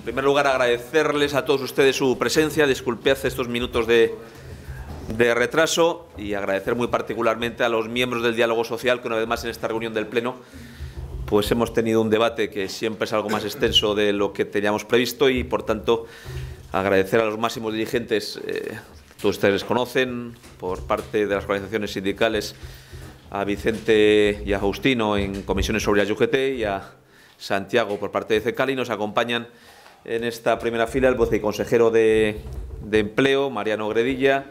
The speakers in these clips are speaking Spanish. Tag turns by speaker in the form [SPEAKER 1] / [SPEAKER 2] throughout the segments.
[SPEAKER 1] En primer lugar, agradecerles a todos ustedes su presencia. hace estos minutos de, retraso y agradecer muy particularmente a los miembros del diálogo social que una vez más en esta reunión del Pleno pues hemos tenido un debate que siempre es algo más extenso de lo que teníamos previsto y, por tanto, agradecer a los máximos dirigentes, eh, todos ustedes conocen, por parte de las organizaciones sindicales, a Vicente y a Justino en comisiones sobre la UGT y a Santiago por parte de CECALI nos acompañan en esta primera fila el y de, de Empleo, Mariano Gredilla,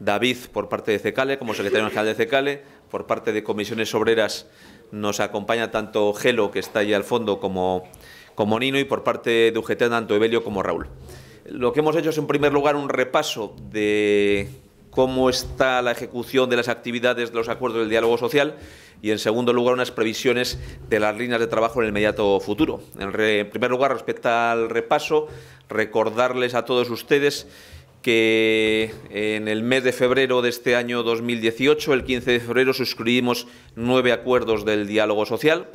[SPEAKER 1] David por parte de CECALE, como secretario general de CECALE, por parte de Comisiones Obreras nos acompaña tanto Gelo, que está ahí al fondo, como, como Nino, y por parte de UGT tanto Evelio como Raúl. Lo que hemos hecho es, en primer lugar, un repaso de cómo está la ejecución de las actividades de los acuerdos del diálogo social y, en segundo lugar, unas previsiones de las líneas de trabajo en el inmediato futuro. En, primer lugar, respecto al repaso, recordarles a todos ustedes que en el mes de febrero de este año 2018, el 15 de febrero, suscribimos nueve acuerdos del diálogo social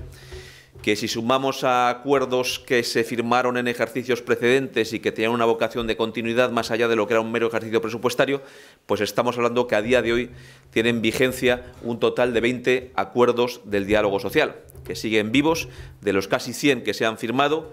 [SPEAKER 1] que si sumamos a acuerdos que se firmaron en ejercicios precedentes y que tenían una vocación de continuidad más allá de lo que era un mero ejercicio presupuestario, pues estamos hablando que a día de hoy tienen vigencia un total de 20 acuerdos del diálogo social, que siguen vivos, de los casi 100 que se han firmado,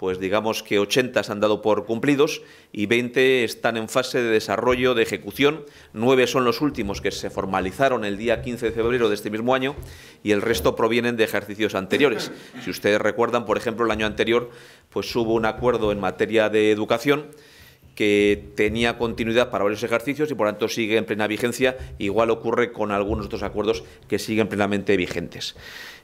[SPEAKER 1] pues digamos que 80 se han dado por cumplidos y 20 están en fase de desarrollo, de ejecución. Nueve son los últimos que se formalizaron el día 15 de febrero de este mismo año y el resto provienen de ejercicios anteriores. Si ustedes recuerdan, por ejemplo, el año anterior pues hubo un acuerdo en materia de educación que tenía continuidad para varios ejercicios y por tanto sigue en plena vigencia. Igual ocurre con algunos otros acuerdos que siguen plenamente vigentes.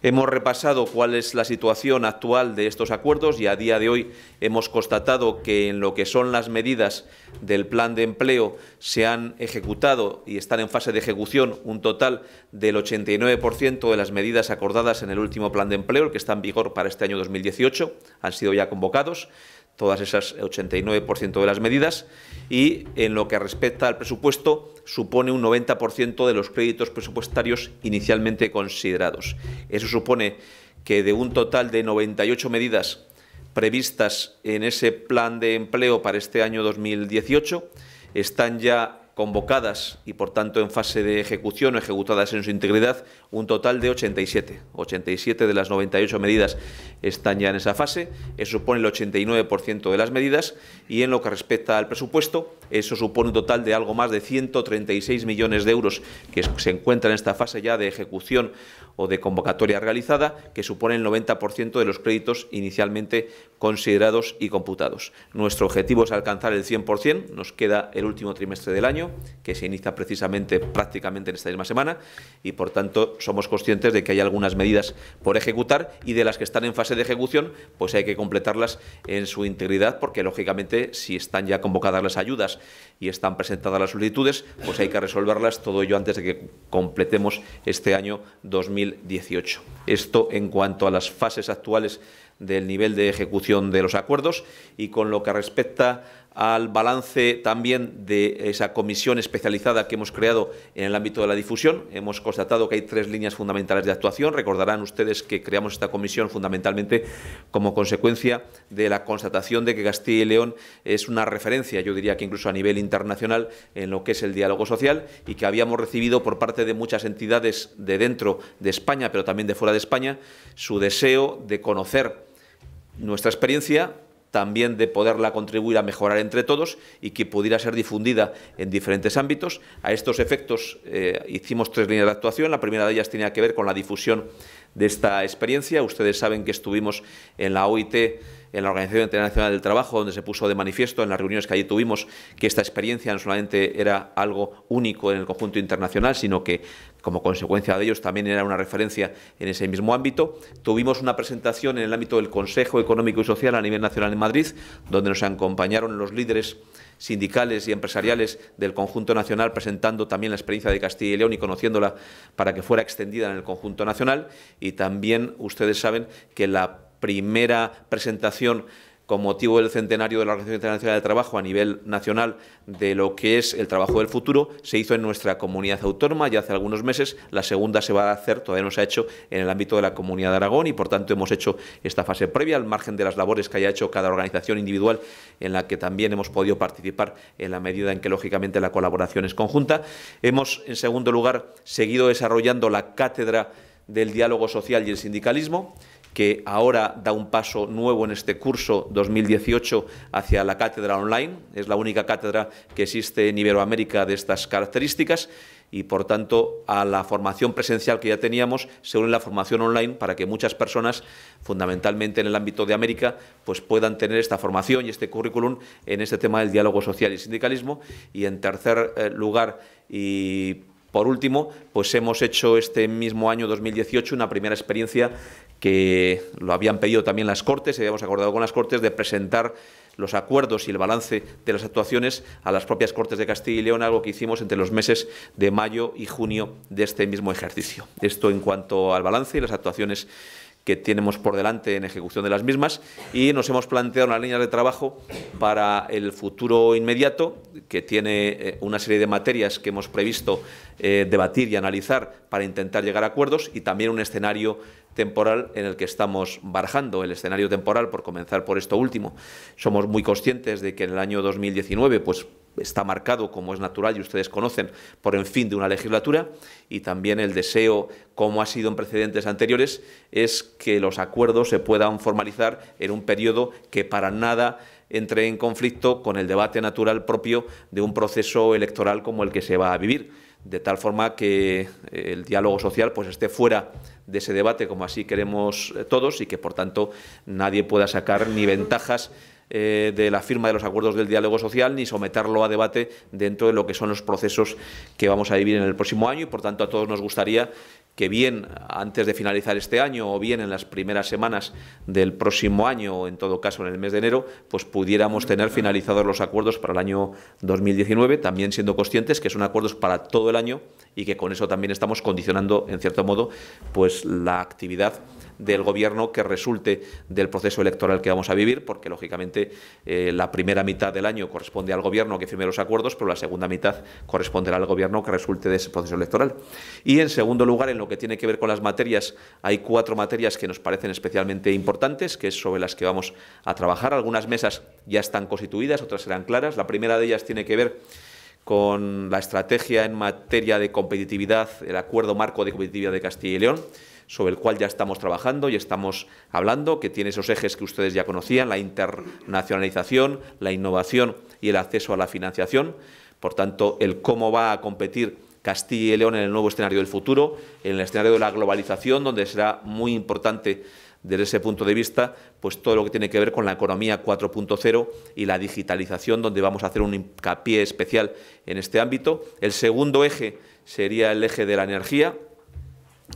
[SPEAKER 1] Hemos repasado cuál es la situación actual de estos acuerdos y a día de hoy hemos constatado que en lo que son las medidas del plan de empleo se han ejecutado y están en fase de ejecución un total del 89% de las medidas acordadas en el último plan de empleo, el que está en vigor para este año 2018, han sido ya convocados todas esas 89% de las medidas y en lo que respecta al presupuesto supone un 90% de los créditos presupuestarios inicialmente considerados. Eso supone que de un total de 98 medidas previstas en ese plan de empleo para este año 2018 están ya convocadas y por tanto en fase de ejecución o ejecutadas en su integridad, un total de 87. 87 de las 98 medidas están ya en esa fase, eso supone el 89% de las medidas y en lo que respecta al presupuesto, eso supone un total de algo más de 136 millones de euros que se encuentran en esta fase ya de ejecución o de convocatoria realizada, que supone el 90% de los créditos inicialmente considerados y computados. Nuestro objetivo es alcanzar el 100%, nos queda el último trimestre del año, que se inicia precisamente prácticamente en esta misma semana, y por tanto somos conscientes de que hay algunas medidas por ejecutar y de las que están en fase de ejecución, pues hay que completarlas en su integridad, porque lógicamente si están ya convocadas las ayudas y están presentadas las solicitudes, pues hay que resolverlas todo ello antes de que completemos este año 2018. Esto en cuanto a las fases actuales del nivel de ejecución de los acuerdos y con lo que respecta al balance también de esa comisión especializada que hemos creado en el ámbito de la difusión. Hemos constatado que hay tres líneas fundamentales de actuación. Recordarán ustedes que creamos esta comisión fundamentalmente como consecuencia de la constatación de que Castilla y León es una referencia, yo diría que incluso a nivel internacional, en lo que es el diálogo social y que habíamos recibido por parte de muchas entidades de dentro de España, pero también de fuera de España, su deseo de conocer nuestra experiencia también de poderla contribuir a mejorar entre todos y que pudiera ser difundida en diferentes ámbitos. A estos efectos eh, hicimos tres líneas de actuación. La primera de ellas tenía que ver con la difusión de esta experiencia. Ustedes saben que estuvimos en la OIT en la Organización Internacional del Trabajo, donde se puso de manifiesto en las reuniones que allí tuvimos que esta experiencia no solamente era algo único en el conjunto internacional, sino que como consecuencia de ellos también era una referencia en ese mismo ámbito. Tuvimos una presentación en el ámbito del Consejo Económico y Social a nivel nacional en Madrid, donde nos acompañaron los líderes sindicales y empresariales del conjunto nacional presentando también la experiencia de Castilla y León y conociéndola para que fuera extendida en el conjunto nacional y también ustedes saben que la primera presentación con motivo del centenario de la Organización Internacional del Trabajo a nivel nacional de lo que es el trabajo del futuro, se hizo en nuestra comunidad autónoma ya hace algunos meses, la segunda se va a hacer, todavía no se ha hecho, en el ámbito de la Comunidad de Aragón y por tanto hemos hecho esta fase previa, al margen de las labores que haya hecho cada organización individual en la que también hemos podido participar en la medida en que lógicamente la colaboración es conjunta. Hemos, en segundo lugar, seguido desarrollando la cátedra del diálogo social y el sindicalismo que ahora da un paso nuevo en este curso 2018 hacia la cátedra online. Es la única cátedra que existe en Iberoamérica de estas características y, por tanto, a la formación presencial que ya teníamos se une la formación online para que muchas personas, fundamentalmente en el ámbito de América, pues puedan tener esta formación y este currículum en este tema del diálogo social y sindicalismo. Y, en tercer eh, lugar, y por último, pues hemos hecho este mismo año 2018 una primera experiencia que lo habían pedido también las Cortes, y habíamos acordado con las Cortes de presentar los acuerdos y el balance de las actuaciones a las propias Cortes de Castilla y León, algo que hicimos entre los meses de mayo y junio de este mismo ejercicio. Esto en cuanto al balance y las actuaciones que tenemos por delante en ejecución de las mismas y nos hemos planteado unas líneas de trabajo para el futuro inmediato que tiene eh, una serie de materias que hemos previsto eh, debatir y analizar para intentar llegar a acuerdos y también un escenario temporal en el que estamos barajando. El escenario temporal, por comenzar por esto último, somos muy conscientes de que en el año 2019 pues, está marcado, como es natural y ustedes conocen, por el fin de una legislatura y también el deseo, como ha sido en precedentes anteriores, es que los acuerdos se puedan formalizar en un periodo que para nada entre en conflicto con el debate natural propio de un proceso electoral como el que se va a vivir, de tal forma que eh, el diálogo social pues esté fuera de ese debate como así queremos eh, todos y que por tanto nadie pueda sacar ni ventajas eh, de la firma de los acuerdos del diálogo social ni someterlo a debate dentro de lo que son los procesos que vamos a vivir en el próximo año y, por tanto, a todos nos gustaría que bien antes de finalizar este año o bien en las primeras semanas del próximo año o en todo caso en el mes de enero, pues pudiéramos tener finalizados los acuerdos para el año 2019, también siendo conscientes que son acuerdos para todo el año y que con eso también estamos condicionando, en cierto modo, pues la actividad del gobierno que resulte del proceso electoral que vamos a vivir, porque lógicamente eh, la primera mitad del año corresponde al gobierno que firme los acuerdos, pero la segunda mitad corresponderá al gobierno que resulte de ese proceso electoral. Y en segundo lugar, en lo que tiene que ver con las materias, hay cuatro materias que nos parecen especialmente importantes, que es sobre las que vamos a trabajar. Algunas mesas ya están constituidas, otras serán claras. La primera de ellas tiene que ver con la estrategia en materia de competitividad, el acuerdo marco de competitividad de Castilla y León, sobre el cual ya estamos trabajando y estamos hablando, que tiene esos ejes que ustedes ya conocían, la internacionalización, la innovación y el acceso a la financiación. Por tanto, el cómo va a competir Castilla y León en el nuevo escenario del futuro, en el escenario de la globalización, donde será muy importante desde ese punto de vista, pues todo lo que tiene que ver con la economía 4.0 y la digitalización, donde vamos a hacer un hincapié especial en este ámbito. El segundo eje sería el eje de la energía.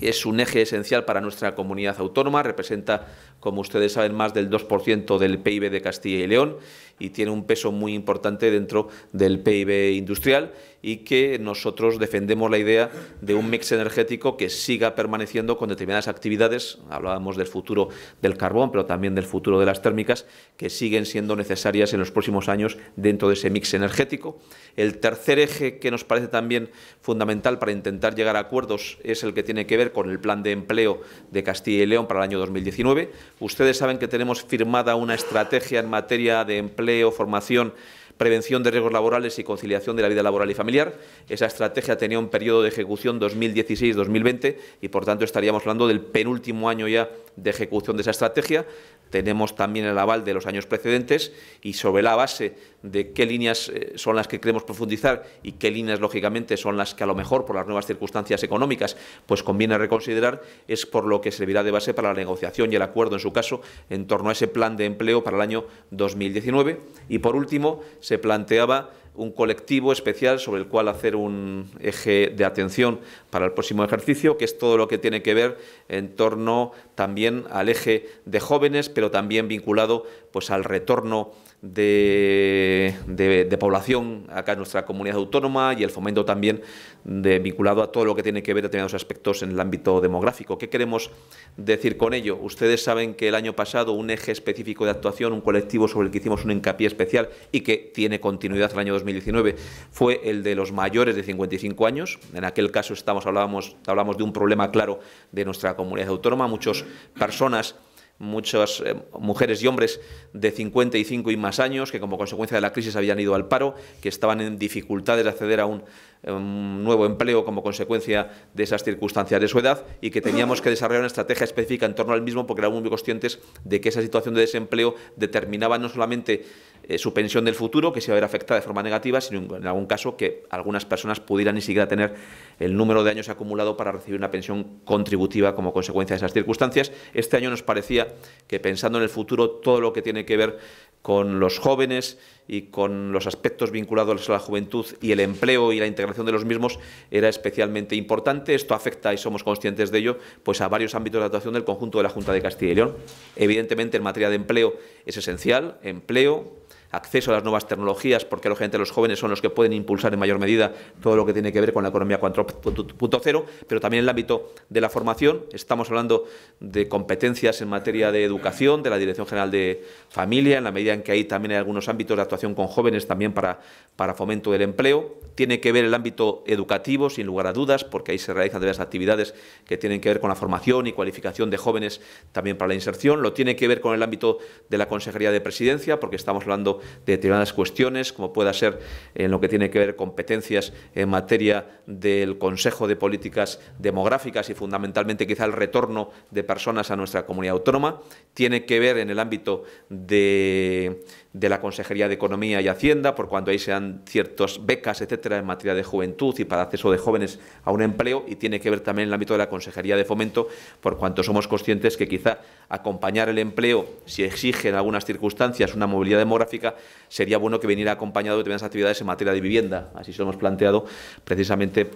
[SPEAKER 1] Es un eje esencial para nuestra comunidad autónoma, representa, como ustedes saben, más del 2% del PIB de Castilla y León y tiene un peso muy importante dentro del PIB industrial y que nosotros defendemos la idea de un mix energético que siga permaneciendo con determinadas actividades, hablábamos del futuro del carbón, pero también del futuro de las térmicas, que siguen siendo necesarias en los próximos años dentro de ese mix energético. El tercer eje que nos parece también fundamental para intentar llegar a acuerdos es el que tiene que ver con el plan de empleo de Castilla y León para el año 2019. Ustedes saben que tenemos firmada una estrategia en materia de empleo o formación prevención de riesgos laborales y conciliación de la vida laboral y familiar. Esa estrategia tenía un periodo de ejecución 2016-2020 y, por tanto, estaríamos hablando del penúltimo año ya de ejecución de esa estrategia. Tenemos también el aval de los años precedentes y sobre la base de qué líneas eh, son las que queremos profundizar y qué líneas, lógicamente, son las que a lo mejor, por las nuevas circunstancias económicas, pues conviene reconsiderar, es por lo que servirá de base para la negociación y el acuerdo, en su caso, en torno a ese plan de empleo para el año 2019. Y, por último, se planteaba un colectivo especial sobre el cual hacer un eje de atención para el próximo ejercicio, que es todo lo que tiene que ver en torno también al eje de jóvenes, pero también vinculado pues al retorno de de, población acá en nuestra comunidad autónoma y el fomento también de, vinculado a todo lo que tiene que ver determinados aspectos en el ámbito demográfico. ¿Qué queremos decir con ello? Ustedes saben que el año pasado un eje específico de actuación, un colectivo sobre el que hicimos un hincapié especial y que tiene continuidad el año 2019, fue el de los mayores de 55 años. En aquel caso estamos, hablábamos, hablábamos de un problema claro de nuestra comunidad autónoma. Muchas personas muchas eh, mujeres y hombres de 55 y más años que como consecuencia de la crisis habían ido al paro, que estaban en dificultades de acceder a un un nuevo empleo como consecuencia de esas circunstancias de su edad y que teníamos que desarrollar una estrategia específica en torno al mismo porque éramos muy conscientes de que esa situación de desempleo determinaba no solamente eh, su pensión del futuro, que se iba a ver afectada de forma negativa, sino en algún caso que algunas personas pudieran ni siquiera tener el número de años acumulado para recibir una pensión contributiva como consecuencia de esas circunstancias. Este año nos parecía que pensando en el futuro todo lo que tiene que ver con los jóvenes y con los aspectos vinculados a la juventud y el empleo y la integración de los mismos era especialmente importante. Esto afecta, y somos conscientes de ello, pues a varios ámbitos de actuación del conjunto de la Junta de Castilla y León. Evidentemente, en materia de empleo es esencial, empleo, acceso a las nuevas tecnologías, porque lógicamente los jóvenes son los que pueden impulsar en mayor medida todo lo que tiene que ver con la economía 4.0, pero también en el ámbito de la formación. Estamos hablando de competencias en materia de educación, de la Dirección General de Familia, en la medida en que ahí también hay algunos ámbitos de actuación con jóvenes también para, para fomento del empleo. Tiene que ver el ámbito educativo, sin lugar a dudas, porque ahí se realizan diversas actividades que tienen que ver con la formación y cualificación de jóvenes también para la inserción. Lo tiene que ver con el ámbito de la Consejería de Presidencia, porque estamos hablando de determinadas cuestiones, como pueda ser en eh, lo que tiene que ver competencias en materia del Consejo de Políticas Demográficas y fundamentalmente quizá el retorno de personas a nuestra comunidad autónoma. Tiene que ver en el ámbito de, la Consejería de Economía y Hacienda, por cuanto ahí sean ciertas becas, etcétera, en materia de juventud y para acceso de jóvenes a un empleo, y tiene que ver también en el ámbito de la Consejería de Fomento, por cuanto somos conscientes que quizá acompañar el empleo, si exige en algunas circunstancias una movilidad demográfica, sería bueno que viniera acompañado de determinadas actividades en materia de vivienda. Así se lo hemos planteado, precisamente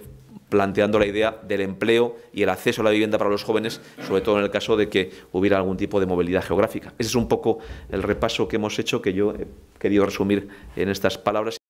[SPEAKER 1] planteando la idea del empleo y el acceso a la vivienda para los jóvenes, sobre todo en el caso de que hubiera algún tipo de movilidad geográfica. Ese es un poco el repaso que hemos hecho, que yo he querido resumir en estas palabras.